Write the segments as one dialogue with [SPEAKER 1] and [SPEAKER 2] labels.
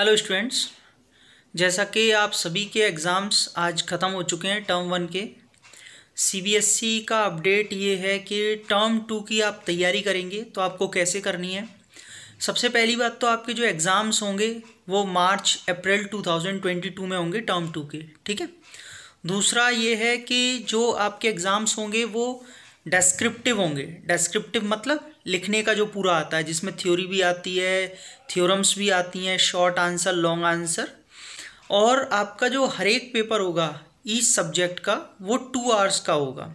[SPEAKER 1] hello students जैसा कि आप सभी के एग्ज़ाम्स आज ख़त्म हो चुके हैं टर्म वन के सीबीएसई e का अपडेट ये है कि टर्म टू की आप तैयारी करेंगे तो आपको कैसे करनी है सबसे पहली बात तो आपके जो एग्ज़ाम्स होंगे वो मार्च अप्रैल 2022 में होंगे टर्म टू के ठीक है दूसरा ये है कि जो आपके एग्ज़ाम्स होंगे वो डेस्क्रिप्टिव होंगे डेस्क्रिप्टिव मतलब लिखने का जो पूरा आता है जिसमें थ्योरी भी आती है थ्योरम्स भी आती हैं शॉर्ट आंसर लॉन्ग आंसर और आपका जो हर एक पेपर होगा ईच सब्जेक्ट का वो टू आवर्स का होगा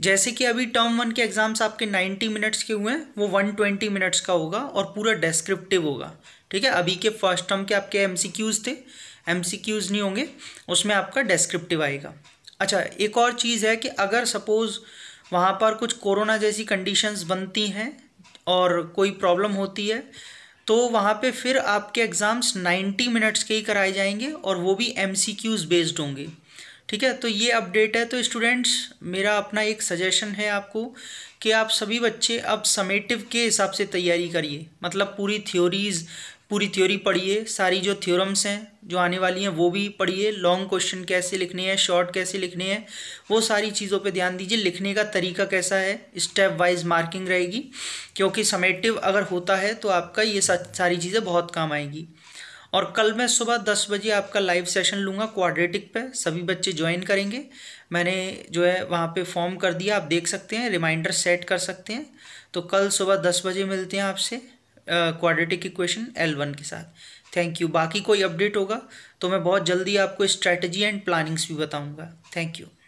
[SPEAKER 1] जैसे कि अभी टर्म वन के एग्ज़ाम्स आपके नाइन्टी मिनट्स के हुए हैं वो वन ट्वेंटी मिनट्स का होगा और पूरा डेस्क्रिप्टिव होगा ठीक है अभी के फर्स्ट टर्म के आपके एम थे एम नहीं होंगे उसमें आपका डेस्क्रिप्टिव आएगा अच्छा एक और चीज़ है कि अगर सपोज़ वहाँ पर कुछ कोरोना जैसी कंडीशंस बनती हैं और कोई प्रॉब्लम होती है तो वहाँ पे फिर आपके एग्ज़ाम्स 90 मिनट्स के ही कराए जाएंगे और वो भी एम बेस्ड होंगे ठीक है तो ये अपडेट है तो स्टूडेंट्स मेरा अपना एक सजेशन है आपको कि आप सभी बच्चे अब समेटिव के हिसाब से तैयारी करिए मतलब पूरी थ्योरीज़ पूरी थ्योरी पढ़िए सारी जो थ्योरम्स हैं जो आने वाली हैं वो भी पढ़िए लॉन्ग क्वेश्चन कैसे लिखने हैं शॉर्ट कैसे लिखने हैं वो सारी चीज़ों पे ध्यान दीजिए लिखने का तरीका कैसा है स्टेप वाइज मार्किंग रहेगी क्योंकि समेटिव अगर होता है तो आपका ये सारी चीज़ें बहुत काम आएगी और कल मैं सुबह दस बजे आपका लाइव सेशन लूँगा क्वाड्रेटिक पे सभी बच्चे ज्वाइन करेंगे मैंने जो है वहाँ पे फॉर्म कर दिया आप देख सकते हैं रिमाइंडर सेट कर सकते हैं तो कल सुबह दस बजे मिलते हैं आपसे क्वाड्रेटिक इक्वेशन एल वन के साथ थैंक यू बाकी कोई अपडेट होगा तो मैं बहुत जल्दी आपको स्ट्रैटेजी एंड प्लानिंग्स भी बताऊँगा थैंक यू